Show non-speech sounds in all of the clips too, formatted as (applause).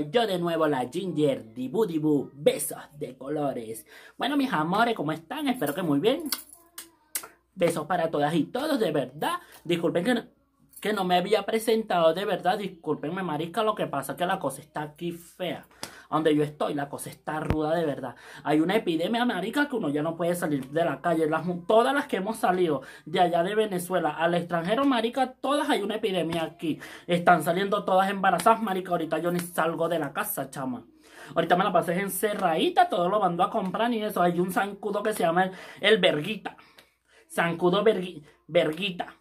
yo de nuevo, la Ginger Dibu Dibu. Besos de colores. Bueno, mis amores, ¿cómo están? Espero que muy bien. Besos para todas y todos, de verdad. Disculpen que no, me había presentado, de verdad. Disculpenme, marica, lo que pasa que la cosa está aquí fea donde yo estoy, la cosa está ruda de verdad. Hay una epidemia, marica, que uno ya no puede salir de la calle. todas las que hemos salido de allá de Venezuela al extranjero, marica, todas hay una epidemia aquí. Están saliendo todas embarazadas, marica. Ahorita yo ni salgo de la casa, chama. Ahorita me la pasé encerradita, todo lo mando a comprar y eso. Hay un zancudo que se llama el, verguita. Zancudo verguita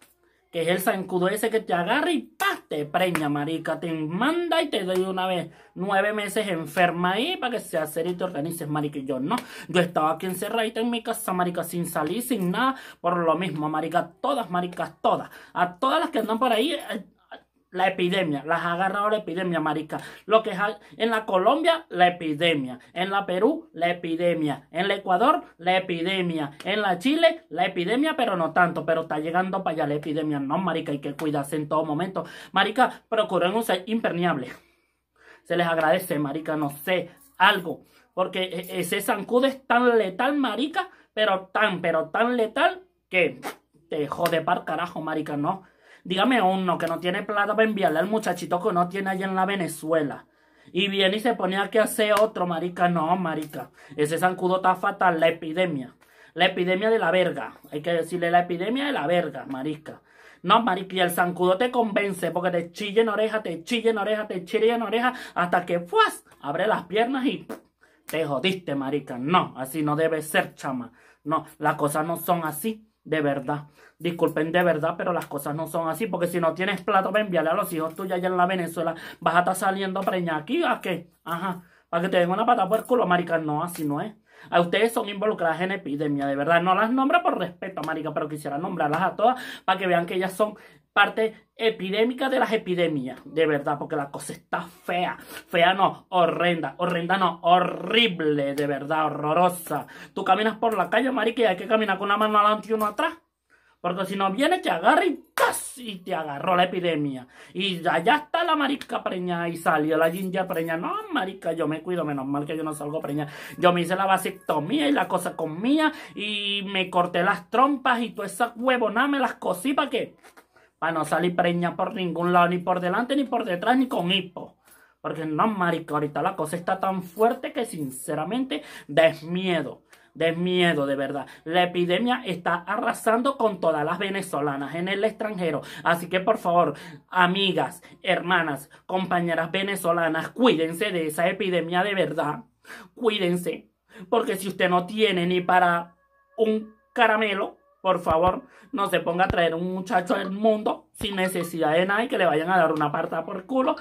que es el zancudo ese que te agarra y paste, te preña, marica, te manda y te doy una vez nueve meses enferma ahí para que se serio y te organices, marica, yo no, yo estaba aquí encerradita en mi casa, marica, sin salir, sin nada, por lo mismo, marica, todas, maricas, todas, a todas las que andan por ahí, eh, la epidemia, las ha agarrado la epidemia, marica. Lo que en la Colombia, la epidemia. En la Perú, la epidemia. En el Ecuador, la epidemia. En la Chile, la epidemia, pero no tanto. Pero está llegando para allá la epidemia. No, marica, hay que cuidarse en todo momento. Marica, procuren ser impermeable. Se les agradece, marica, no sé, algo. Porque e, ese zancudo es tan letal, marica, pero tan, pero tan letal que te jode par carajo, marica, no dígame uno que no tiene plata para enviarle al muchachito que no tiene allá en la Venezuela. Y viene y se pone a hacer otro, marica. No, marica. Ese zancudo está fatal, la epidemia. La epidemia de la verga. Hay que decirle la epidemia de la verga, marica. No, marica, y el zancudo te convence porque te chilla en oreja, te chilla en oreja, te chilla en oreja, hasta que ¡fuas! abre las piernas y te jodiste, marica. No, así no debe ser, chama. No, las cosas no son así de verdad. Disculpen de verdad, pero las cosas no son así. Porque si no tienes plato para enviarle a los hijos tuyos allá en la Venezuela, vas a estar saliendo preña aquí. ¿A qué? Ajá para que te den una pata por el culo, marica. No, así no es. A ustedes son involucradas en epidemia, de verdad. No las nombra por respeto, marica, pero quisiera nombrarlas a todas para que vean que ellas son parte epidémica de las epidemias, de verdad, porque la cosa está fea, fea no, horrenda, horrenda no, horrible, de verdad, horrorosa. Tú caminas por la calle, marica, y hay que caminar con una mano adelante y uno atrás. Porque si no viene, te agarra y casi te agarró la epidemia. Y allá está la marica preñada y salió la ginger preñada. No, marica, yo me cuido, menos mal que yo no salgo preña. Yo me hice la vasectomía y la cosa con mía y me corté las trompas y todas esas huevonas me las cosí para que para no salir preña por ningún lado, ni por delante, ni por detrás, ni con hipo. Porque no, marica, ahorita la cosa está tan fuerte que sinceramente desmiedo de miedo, de verdad. La epidemia está arrasando con todas las venezolanas en el extranjero. Así que por favor, amigas, hermanas, compañeras venezolanas, cuídense de esa epidemia de verdad. Cuídense. Porque si usted no tiene ni para un caramelo, por favor, no se ponga a traer un muchacho del mundo sin necesidad de nada y que le vayan a dar una parta por culo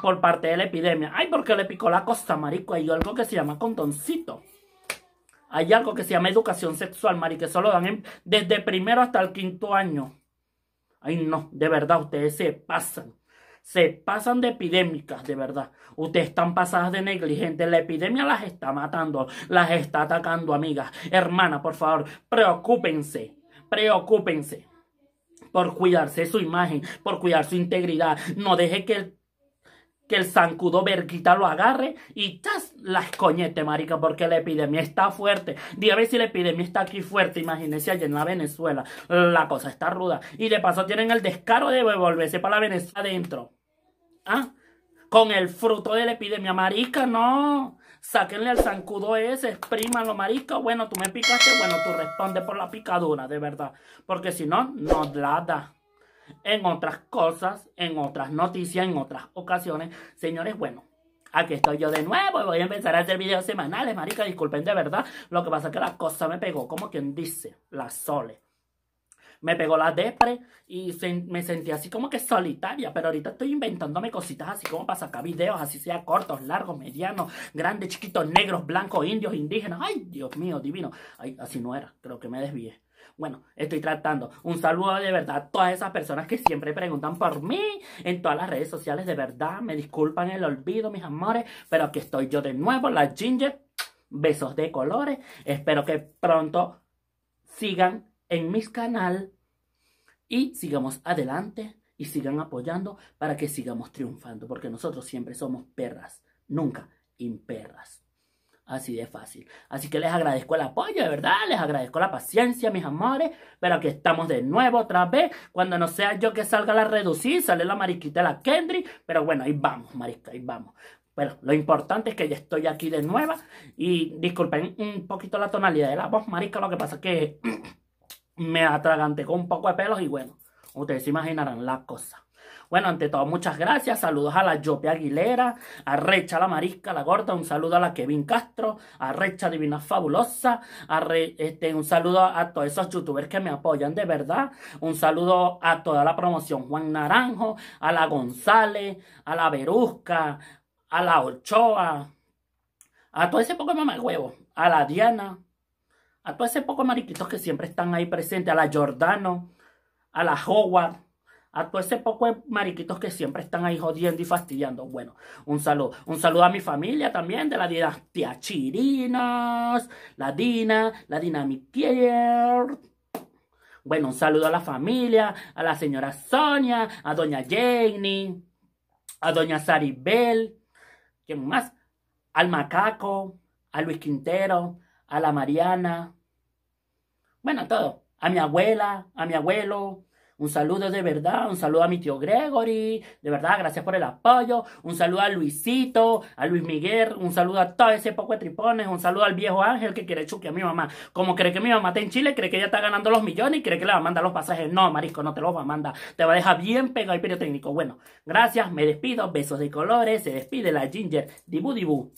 por parte de la epidemia. Ay, porque le picó la costa, marico. Hay algo que se llama contoncito hay algo que se llama educación sexual, Mari, que solo dan desde primero hasta el quinto año. Ay, no, de verdad, ustedes se pasan. Se pasan de epidémicas, de verdad. Ustedes están pasadas de negligentes. La epidemia las está matando, las está atacando, amigas. Hermana, por favor, preocúpense, preocúpense por cuidarse su imagen, por cuidar su integridad. No deje que el que el zancudo verguita lo agarre y ¡chas! la escoñete, marica, porque la epidemia está fuerte. Dígame si la epidemia está aquí fuerte, imagínense allá en la Venezuela. La cosa está ruda. Y de paso tienen el descaro de volverse para la Venezuela adentro. ¿Ah? Con el fruto de la epidemia, marica, no. Sáquenle al zancudo ese, exprímanlo, marica. Bueno, tú me picaste, bueno, tú respondes por la picadura, de verdad. Porque si no, no la en otras cosas, en otras noticias, en otras ocasiones. Señores, bueno, aquí estoy yo de nuevo y voy a empezar a hacer videos semanales, marica, disculpen de verdad. Lo que pasa es que la cosa me pegó, como quien dice, la sole. Me pegó la depre y me sentí así como que solitaria, pero ahorita estoy inventándome cositas así como para sacar videos, así sea cortos, largos, medianos, grandes, chiquitos, negros, blancos, indios, indígenas. Ay, Dios mío, divino. Ay, así no era, creo que me desvié. Bueno, estoy tratando. Un saludo de verdad a todas esas personas que siempre preguntan por mí en todas las redes sociales. De verdad, me disculpan el olvido, mis amores. Pero aquí estoy yo de nuevo, la Ginger. Besos de colores. Espero que pronto sigan en mis canal y sigamos adelante y sigan apoyando para que sigamos triunfando. Porque nosotros siempre somos perras, nunca imperras. Así de fácil. Así que les agradezco el apoyo, de verdad. Les agradezco la paciencia, mis amores. Pero aquí estamos de nuevo otra vez. Cuando no sea yo que salga la reducir, sale la mariquita la Kendry. Pero bueno, ahí vamos, marica, ahí vamos. Pero lo importante es que ya estoy aquí de nueva. Y disculpen un poquito la tonalidad de la voz, marica. Lo que pasa es que (clears throat) me atragante con un poco de pelos y bueno. Ustedes se imaginarán la cosa. Bueno, ante todo, muchas gracias. Saludos a la Yope Aguilera, a Recha la Marisca, la Gorda. Un saludo a la Kevin Castro, a Recha Divina Fabulosa. A este, un saludo a todos esos youtubers que me apoyan de verdad. Un saludo a toda la promoción Juan Naranjo, a la González, a la Verusca, a la Ochoa, a todo ese poco de huevo, a la Diana, a todo ese poco mariquitos que siempre están ahí presentes, a la Jordano a la Howard, a todo ese poco de mariquitos que siempre están ahí jodiendo y fastidiando. Bueno, un saludo. Un saludo a mi familia también, de la dinastía Chirinos, la Dina, la Dinamitier. Bueno, un saludo a la familia, a la señora Sonia, a doña Jenny, a doña Saribel, ¿quién más? Al macaco, a Luis Quintero, a la Mariana. Bueno, todo. A mi abuela, a mi abuelo, un saludo de verdad, un saludo a mi tío Gregory, de verdad, gracias por el apoyo. Un saludo a Luisito, a Luis Miguel, un saludo a todo ese poco de tripones, un saludo al viejo Ángel que quiere chuque a mi mamá. Como cree que mi mamá está en Chile, cree que ella está ganando los millones y cree que le va a mandar los pasajes. No, marisco, no te los va a mandar. Te va a dejar bien pegado el periotécnico. Bueno, gracias, me despido, besos de colores, se despide la Ginger, dibu dibu.